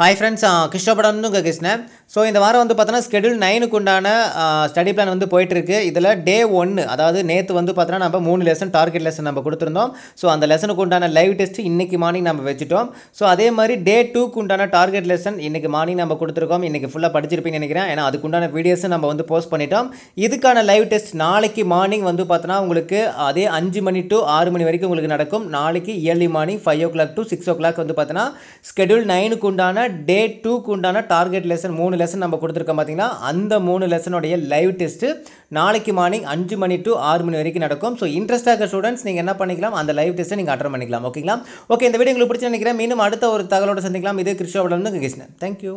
hi friends கிருஷ்ணபடம் உங்கள் Krishnan so இந்த வாரம் வந்து பார்த்தோன்னா ஸ்கெடியூல் நைனுக்கு உண்டான ஸ்டடி பிளான் வந்து போயிட்டுருக்கு இதில் டே ஒன்று அதாவது நேற்று வந்து பார்த்தோன்னா நம்ம மூணு லெசன் டார்கெட் லெசன் நம்ம கொடுத்துருந்தோம் ஸோ அந்த லெசனுக்கு உண்டான லைவ் டெஸ்ட்டு இன்றைக்கி மார்னிங் நம்ம வச்சுட்டோம் ஸோ அதே மாதிரி டே டூக்கு உண்டான டார்கெட் லெசன் இன்றைக்கி மார்னிங் நம்ம கொடுத்துருக்கோம் இன்றைக்கி ஃபுல்லாக படிச்சிருப்பீங்க நினைக்கிறேன் ஏன்னா அதுக்குண்டான வீடியோஸும் நம்ம வந்து போஸ்ட் பண்ணிட்டோம் இதுக்கான லைவ் டெஸ்ட் நாளைக்கு மார்னிங் வந்து பார்த்தோன்னா உங்களுக்கு அதே அஞ்சு மணி டு ஆறு மணி வரைக்கும் உங்களுக்கு நடக்கும் நாளைக்கு early morning five o'clock to six o'clock வந்து பார்த்தோன்னா ஸ்கெடியூல் நைனுக்கு உண்டான டே டூக்கு உண்டான டார்கெட் லெசன் மூணு லெசன் நம்ம கொடுத்துருக்கோம் பார்த்திங்கன்னா அந்த மூணு லெசனுடைய லைவ் டெஸ்ட்டு நாளைக்கு மார்னிங் அஞ்சு மணி டு ஆறு மணி வரைக்கும் நடக்கும் ஸோ இன்ட்ரெஸ்ட் இருக்க ஸ்டூடெண்ட்ஸ் நீங்கள் என்ன பண்ணிக்கலாம் அந்த லைவ் டெஸ்ட்டை நீங்கள் அட்டன் பண்ணிக்கலாம் ஓகேங்களா ஓகே இந்த வீடியோ உங்களுக்கு பிடிச்சி நினைக்கிறேன் மீண்டும் அடுத்த ஒரு தகவலோட சந்திக்கலாம் இது கிருஷ்ணாவிடம் கிருஷ்ணன் தேங்க்யூ